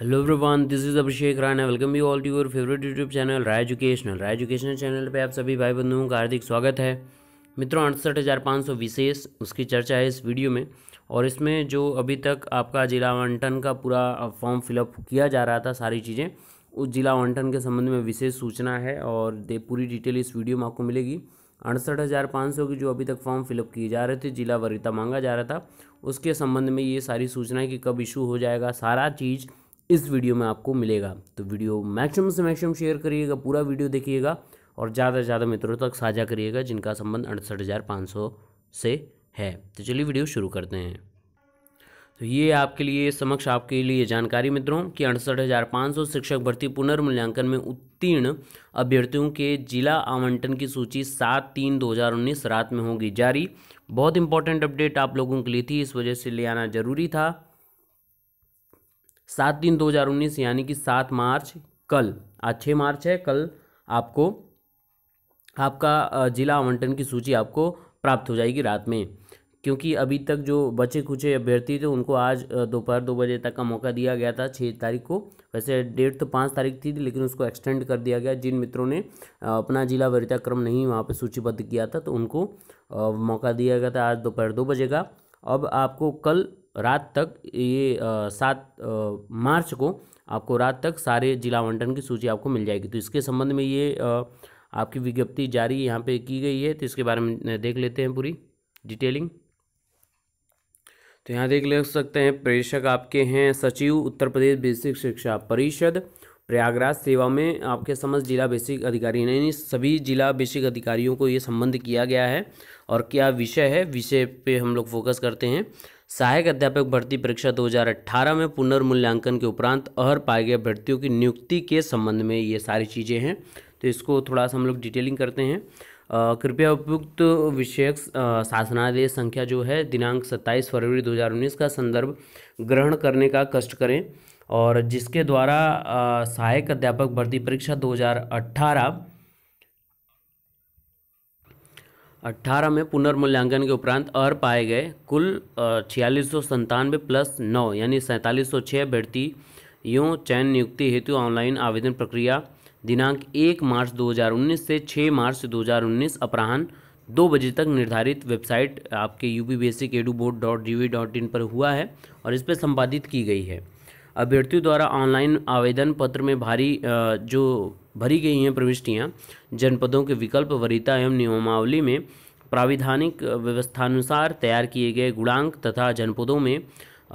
hello everyone this is Abhishek Rana welcome you all to your favourite YouTube channel Rai educational Rai educational channel पे आप सभी भाई बंधुओं का हार्दिक स्वागत है मित्रों अड़सठ हज़ार पाँच सौ विशेष उसकी चर्चा है इस वीडियो में और इसमें जो अभी तक आपका जिला आवंटन का पूरा फॉर्म फिलअप किया जा रहा था सारी चीज़ें उस जिला आवंटन के संबंध में विशेष सूचना है और दे पूरी डिटेल इस वीडियो में आपको मिलेगी अड़सठ हज़ार पाँच सौ की जो अभी तक फॉर्म फिलअप किए जा रहे थे जिला वरिता मांगा जा रहा था उसके संबंध में ये सारी सूचना है कि कब इशू हो जाएगा सारा चीज़ इस वीडियो में आपको मिलेगा तो वीडियो मैक्सिमम से मैक्सिमम शेयर करिएगा पूरा वीडियो देखिएगा और ज़्यादा से ज़्यादा मित्रों तक साझा करिएगा जिनका संबंध अड़सठ हज़ार पाँच सौ से है तो चलिए वीडियो शुरू करते हैं तो ये आपके लिए समक्ष आपके लिए जानकारी मित्रों कि अड़सठ हज़ार पाँच सौ शिक्षक भर्ती पुनर्मूल्यांकन में उत्तीर्ण अभ्यर्थियों के जिला आवंटन की सूची सात तीन दो हज़ार उन्नीस रात में होगी जारी बहुत इंपॉर्टेंट अपडेट आप लोगों के लिए थी इस वजह से ले आना जरूरी था सात तीन दो हज़ार उन्नीस यानी कि सात मार्च कल आज छः मार्च है कल आपको आपका जिला आवंटन की सूची आपको प्राप्त हो जाएगी रात में क्योंकि अभी तक जो बचे खुचे अभ्यर्थी थे उनको आज दोपहर दो बजे तक का मौका दिया गया था छः तारीख को वैसे डेट तो पाँच तारीख थी लेकिन उसको एक्सटेंड कर दिया गया जिन मित्रों ने अपना जिला वरीता क्रम नहीं वहाँ पर सूचीबद्ध किया था तो उनको मौका दिया गया था आज दोपहर दो बजे का अब आपको कल रात तक ये सात मार्च को आपको रात तक सारे जिला आवंटन की सूची आपको मिल जाएगी तो इसके संबंध में ये आ, आपकी विज्ञप्ति जारी यहाँ पे की गई है तो इसके बारे में देख लेते हैं पूरी डिटेलिंग तो यहाँ देख ले सकते हैं प्रेषक आपके हैं सचिव उत्तर प्रदेश बेसिक शिक्षा परिषद प्रयागराज सेवा में आपके समस्त जिला बेसिक अधिकारी यानी सभी जिला बेसिक अधिकारियों को ये संबंध किया गया है और क्या विषय है विषय पे हम लोग फोकस करते हैं सहायक अध्यापक भर्ती परीक्षा 2018 में पुनर्मूल्यांकन के उपरांत अहर पाए गए भर्तियों की नियुक्ति के संबंध में ये सारी चीज़ें हैं तो इसको थोड़ा सा हम लोग डिटेलिंग करते हैं कृपया उपयुक्त विषयक शासनादेश संख्या जो है दिनांक 27 फरवरी 2019 का संदर्भ ग्रहण करने का कष्ट करें और जिसके द्वारा सहायक अध्यापक भर्ती परीक्षा दो अट्ठारह में पुनर्मूल्यांकन के उपरांत अर पाए गए कुल छियालीस सौ संतानवे प्लस नौ यानी सैंतालीस सौ छः भर्ती यूँ चयन नियुक्ति हेतु ऑनलाइन आवेदन प्रक्रिया दिनांक एक मार्च 2019 से छः मार्च 2019 अपराहन दो बजे तक निर्धारित वेबसाइट आपके U P B S C edu board dot G V dot in पर हुआ है और इस पर संपादित की गई है अभ्यर्थियों द्वारा ऑनलाइन आवेदन पत्र में भारी जो भरी गई हैं प्रविष्टियाँ जनपदों के विकल्प वरीता एवं नियमावली में प्राविधानिक व्यवस्थानुसार तैयार किए गए गुणांक तथा जनपदों में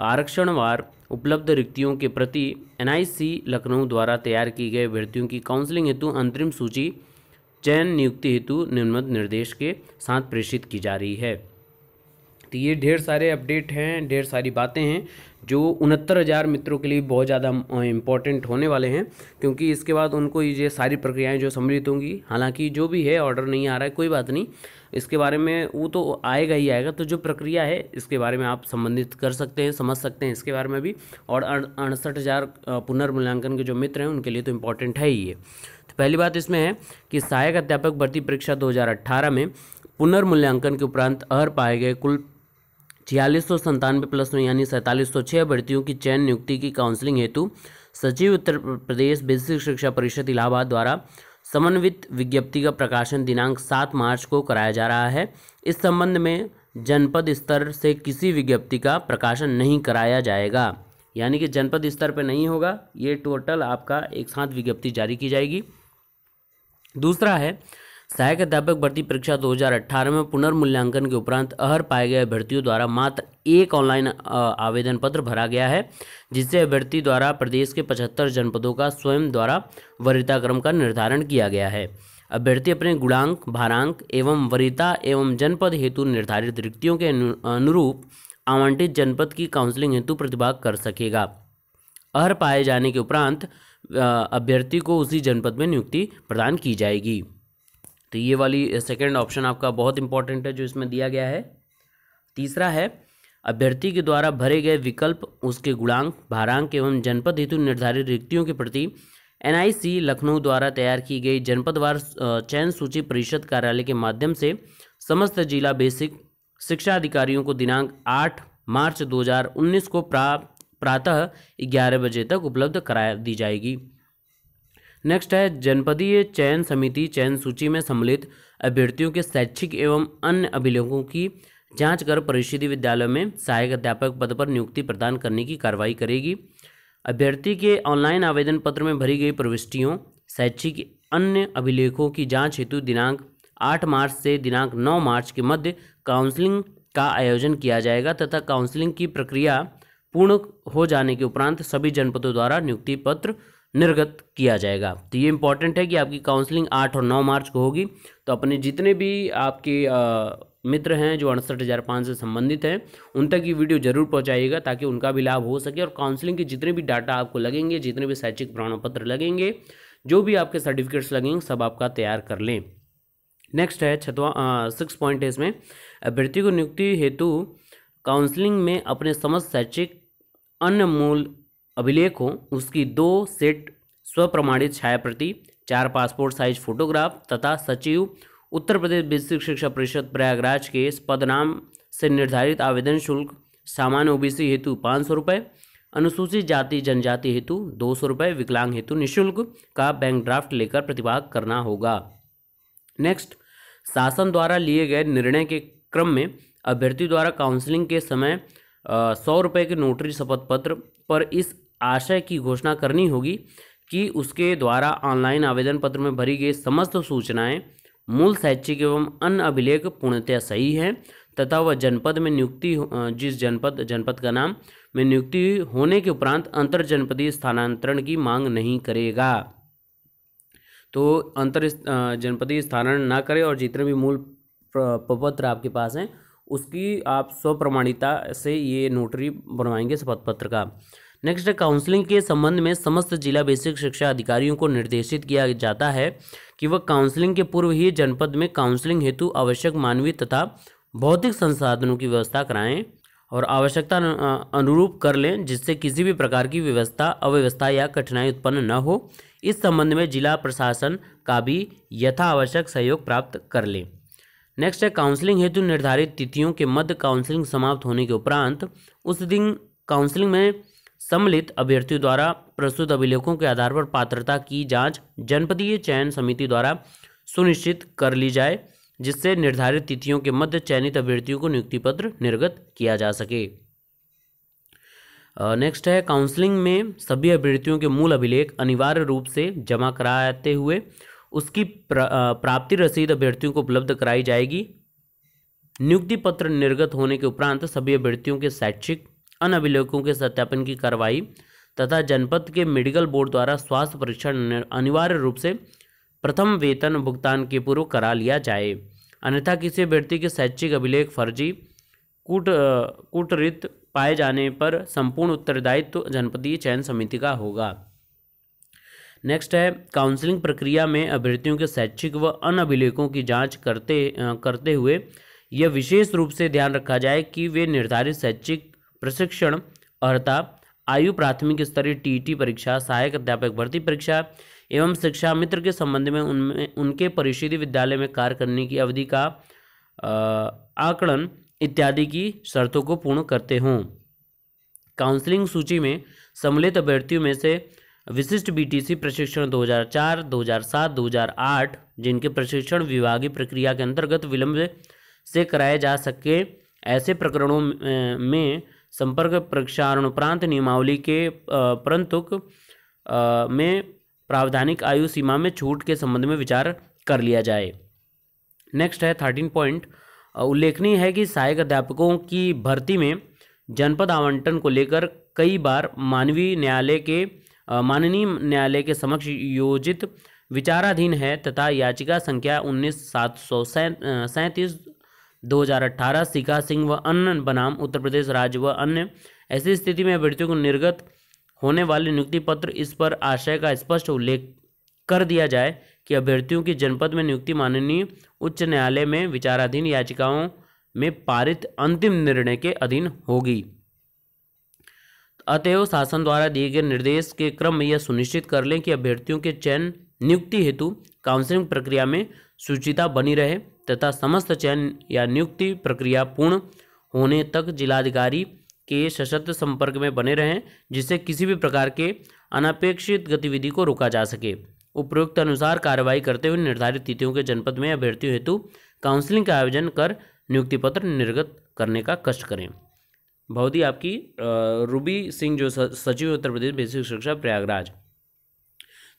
आरक्षणवार उपलब्ध रिक्तियों के प्रति एनआईसी लखनऊ द्वारा तैयार की गए अभ्यर्थियों की काउंसलिंग हेतु अंतरिम सूची चयन नियुक्ति हेतु निर्मित निर्देश के साथ प्रेषित की जा रही है तो ये ढेर सारे अपडेट हैं ढेर सारी बातें हैं जो उनहत्तर हज़ार मित्रों के लिए बहुत ज़्यादा इम्पोर्टेंट होने वाले हैं क्योंकि इसके बाद उनको ये सारी प्रक्रियाएं जो सम्मिलित होंगी हालांकि जो भी है ऑर्डर नहीं आ रहा है कोई बात नहीं इसके बारे में वो तो आएगा ही आएगा तो जो प्रक्रिया है इसके बारे में आप संबंधित कर सकते हैं समझ सकते हैं इसके बारे में भी और अड़सठ हज़ार पुनर्मूल्यांकन के जो मित्र हैं उनके लिए तो इम्पोर्टेंट है ही ये तो पहली बात इसमें है कि सहायक अध्यापक भर्ती परीक्षा दो में पुनर्मूल्यांकन के उपरांत अहर पाए गए कुल छियालीस सौ संतानवे प्लस यानी सैंतालीस सौ छः भर्तियों की चयन नियुक्ति की काउंसलिंग हेतु सचिव उत्तर प्रदेश बेसिक शिक्षा परिषद इलाहाबाद द्वारा समन्वित विज्ञप्ति का प्रकाशन दिनांक सात मार्च को कराया जा रहा है इस संबंध में जनपद स्तर से किसी विज्ञप्ति का प्रकाशन नहीं कराया जाएगा यानी कि जनपद स्तर पर नहीं होगा ये टोटल आपका एक साथ विज्ञप्ति जारी की जाएगी दूसरा है सहायक अध्यापक भर्ती परीक्षा 2018 में पुनर्मूल्यांकन के उपरांत अहर पाए गए अभ्यर्थियों द्वारा मात्र एक ऑनलाइन आवेदन पत्र भरा गया है जिससे अभ्यर्थी द्वारा प्रदेश के 75 जनपदों का स्वयं द्वारा क्रम का निर्धारण किया गया है अभ्यर्थी अपने गुणांक भारांक एवं वरिता एवं जनपद हेतु निर्धारित रिक्तियों के अनुरूप आवंटित जनपद की काउंसलिंग हेतु प्रतिभाग कर सकेगा अहर पाए जाने के उपरांत अभ्यर्थी को उसी जनपद में नियुक्ति प्रदान की जाएगी तो ये वाली सेकेंड ऑप्शन आपका बहुत इंपॉर्टेंट है जो इसमें दिया गया है तीसरा है अभ्यर्थी के द्वारा भरे गए विकल्प उसके गुणांक भारांक एवं जनपद हेतु निर्धारित रिक्तियों के प्रति एनआईसी लखनऊ द्वारा तैयार की गई जनपदवार चयन सूची परिषद कार्यालय के माध्यम से समस्त जिला बेसिक शिक्षा अधिकारियों को दिनांक आठ मार्च 2019 को प्रा प्रातः ग्यारह बजे तक उपलब्ध करा दी जाएगी नेक्स्ट है जनपदीय चयन समिति चयन सूची में सम्मिलित अभ्यर्थियों के शैक्षिक एवं अन्य अभिलेखों की जांच कर परिषद विद्यालय में सहायक अध्यापक पद पर नियुक्ति प्रदान करने की कार्रवाई करेगी अभ्यर्थी के ऑनलाइन आवेदन पत्र में भरी गई प्रविष्टियों शैक्षिक अन्य अभिलेखों की जांच हेतु दिनांक 8 मार्च से दिनांक 9 मार्च के मध्य काउंसलिंग का आयोजन किया जाएगा तथा काउंसलिंग की प्रक्रिया पूर्ण हो जाने के उपरांत सभी जनपदों द्वारा नियुक्ति पत्र निर्गत किया जाएगा तो ये इम्पॉर्टेंट है कि आपकी काउंसलिंग आठ और नौ मार्च को होगी तो अपने जितने भी आपके मित्र हैं जो अड़सठ हज़ार पाँच से संबंधित हैं उन तक ये वीडियो जरूर पहुंचाइएगा ताकि उनका भी लाभ हो सके और काउंसलिंग के जितने भी डाटा आपको लगेंगे जितने भी शैक्षिक प्रमाण पत्र लगेंगे जो भी आपके सर्टिफिकेट्स लगेंगे सब आपका तैयार कर लें नेक्स्ट है छतवा सिक्स पॉइंट है इसमें अभ्यर्थी को नियुक्ति हेतु काउंसलिंग में अपने समस्त शैक्षिक अन्य मूल अभिलेख हो उसकी दो सेट स्वप्रमाणित छाया प्रति चार पासपोर्ट साइज फोटोग्राफ तथा सचिव उत्तर प्रदेश बेसिक शिक्षा परिषद प्रयागराज के इस पदनाम से निर्धारित आवेदन शुल्क सामान्य ओबीसी हेतु पाँच सौ रुपये अनुसूचित जाति जनजाति हेतु दो सौ रुपये विकलांग हेतु निःशुल्क का बैंक ड्राफ्ट लेकर प्रतिभाग करना होगा नेक्स्ट शासन द्वारा लिए गए निर्णय के क्रम में अभ्यर्थी द्वारा काउंसलिंग के समय सौ रुपये के नोटरी शपथ पत्र पर इस आशय की घोषणा करनी होगी कि उसके द्वारा ऑनलाइन आवेदन पत्र में भरी गई समस्त सूचनाएं मूल शैक्षिक एवं अन्य अभिलेख पूर्णतया सही हैं तथा वह जनपद में नियुक्ति जिस जनपद जनपद का नाम में नियुक्ति होने के उपरांत अंतर जनपदीय स्थानांतरण की मांग नहीं करेगा तो अंतर जनपदीय स्थानांतरण ना करें और जितने भी मूल प्रपत्र आपके पास हैं उसकी आप स्वप्रमाणिता से ये नोटरी बनवाएंगे शपथ पत्र का नेक्स्ट काउंसलिंग के संबंध में समस्त जिला बेसिक शिक्षा अधिकारियों को निर्देशित किया जाता है कि वह काउंसलिंग के पूर्व ही जनपद में काउंसलिंग हेतु आवश्यक मानवीय तथा भौतिक संसाधनों की व्यवस्था कराएं और आवश्यकता अनुरूप कर लें जिससे किसी भी प्रकार की व्यवस्था अव्यवस्था या कठिनाई उत्पन्न न हो इस संबंध में जिला प्रशासन का भी यथावश्यक सहयोग प्राप्त कर लें नेक्स्ट है काउंसलिंग हेतु निर्धारित तिथियों के मध्य काउंसलिंग समाप्त होने के उपरांत उस दिन काउंसलिंग में सम्मिलित अभ्यर्थियों द्वारा प्रस्तुत अभिलेखों के आधार पर पात्रता की जांच जनपदीय चयन समिति द्वारा सुनिश्चित कर ली जाए जिससे निर्धारित तिथियों के मध्य चयनित अभ्यर्थियों को नियुक्ति पत्र निर्गत किया जा सके नेक्स्ट है काउंसलिंग में सभी अभ्यर्थियों के मूल अभिलेख अनिवार्य रूप से जमा कराते हुए उसकी प्राप्ति रसीद अभ्यर्थियों को उपलब्ध कराई जाएगी नियुक्ति पत्र निर्गत होने के उपरांत सभी अभ्यर्थियों के शैक्षिक अन अभिलेखों के सत्यापन की कार्रवाई तथा जनपद के मेडिकल बोर्ड द्वारा स्वास्थ्य परीक्षण अनिवार्य रूप से प्रथम वेतन भुगतान के पूर्व करा लिया जाए अन्यथा किसी अभ्यर्थी के शैक्षिक अभिलेख फर्जी कूट कूटरित पाए जाने पर संपूर्ण उत्तरदायित्व जनपदीय चयन समिति का होगा नेक्स्ट है काउंसलिंग प्रक्रिया में अभ्यर्थियों के शैक्षिक व अन अभिलेखों की जाँच करते करते हुए यह विशेष रूप से ध्यान रखा जाए कि वे निर्धारित शैक्षिक प्रशिक्षण अर्थात आयु प्राथमिक स्तरीय टीटी परीक्षा सहायक अध्यापक भर्ती परीक्षा एवं शिक्षा मित्र के संबंध में उनमें उनके परिषदी विद्यालय में कार्य करने की अवधि का आकलन इत्यादि की शर्तों को पूर्ण करते हों काउंसलिंग सूची में सम्मिलित अभ्यर्थियों में से विशिष्ट बीटीसी प्रशिक्षण 2004, 2007, 2008 जिनके प्रशिक्षण विभागीय प्रक्रिया के अंतर्गत विलंब से कराए जा सके ऐसे प्रकरणों में संपर्क प्रक्षारणोपरांत नियमावली के परंतुक में प्रावधानिक आयु सीमा में छूट के संबंध में विचार कर लिया जाए नेक्स्ट है थर्टीन पॉइंट उल्लेखनीय है कि सहायक अध्यापकों की भर्ती में जनपद आवंटन को लेकर कई बार मानवीय न्यायालय के माननीय न्यायालय के समक्ष योजित विचाराधीन है तथा याचिका संख्या उन्नीस सात सौ सैंतीस दो हज़ार अट्ठारह सिका सिंह व अन्य बनाम उत्तर प्रदेश राज्य व अन्य ऐसी स्थिति में अभ्यर्थियों को निर्गत होने वाले नियुक्ति पत्र इस पर आशय का स्पष्ट उल्लेख कर दिया जाए कि अभ्यर्थियों की जनपद में नियुक्ति माननीय उच्च न्यायालय में विचाराधीन याचिकाओं में पारित अंतिम निर्णय के अधीन होगी अतएव शासन द्वारा दिए गए निर्देश के क्रम में यह सुनिश्चित कर लें कि अभ्यर्थियों के चयन नियुक्ति हेतु काउंसलिंग प्रक्रिया में सुचिता बनी रहे तथा समस्त चयन या नियुक्ति प्रक्रिया पूर्ण होने तक जिलाधिकारी के सशक्त संपर्क में बने रहें जिससे किसी भी प्रकार के अनपेक्षित गतिविधि को रोका जा सके उपयुक्त अनुसार कार्रवाई करते हुए निर्धारित तिथियों के जनपद में अभ्यर्थियों हेतु काउंसलिंग का आयोजन कर नियुक्ति पत्र निर्गत करने का कष्ट करें ही आपकी रूबी सिंह जो सचिव उत्तर प्रदेश बेसिक शिक्षा प्रयागराज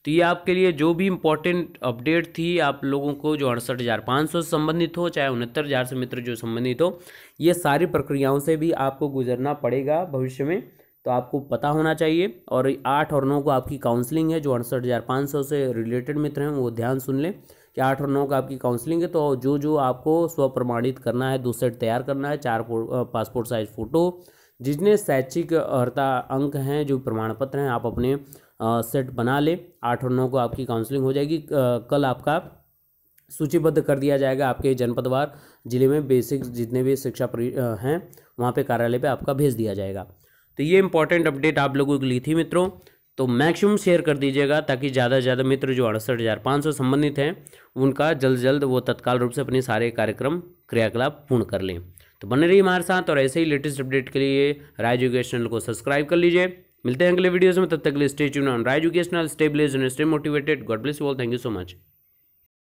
तो ये आपके लिए जो भी इम्पोर्टेंट अपडेट थी आप लोगों को जो अड़सठ हज़ार पाँच सौ संबंधित हो चाहे उनहत्तर हज़ार से मित्र जो संबंधित हो ये सारी प्रक्रियाओं से भी आपको गुजरना पड़ेगा भविष्य में तो आपको पता होना चाहिए और आठ और नौ को आपकी काउंसलिंग है जो अड़सठ हज़ार पाँच सौ से रिलेटेड मित्र हैं वो ध्यान सुन लें कि आठ और नौ का आपकी काउंसलिंग है तो जो जो आपको स्व प्रमाणित करना है दो सेट तैयार करना है चार पासपोर्ट साइज फ़ोटो जितने शैक्षिक अर्ता अंक हैं जो प्रमाण पत्र हैं आप अपने सेट बना लें आठ और नौ को आपकी काउंसलिंग हो जाएगी कल आपका सूचीबद्ध कर दिया जाएगा आपके जनपदवार जिले में बेसिक जितने भी शिक्षा हैं वहाँ पे कार्यालय पे आपका भेज दिया जाएगा तो ये इंपॉर्टेंट अपडेट आप लोगों के लिए थी मित्रों तो मैक्सिमम शेयर कर दीजिएगा ताकि ज़्यादा से ज़्यादा मित्र जो अड़सठ हज़ार पाँच सौ संबंधित हैं उनका जल्द जल्द वो तत्काल रूप से अपने सारे कार्यक्रम क्रियाकलाप पूर्ण कर लें तो बने रहिए हमारे साथ और ऐसे ही लेटेस्ट अपडेट के लिए राय एजुकेशनल को सब्सक्राइब कर लीजिए मिलते हैं अगले वीडियोज में तब तक के लिए stay tune on Rai educational stay blessed and stay motivated God bless you all thank you so much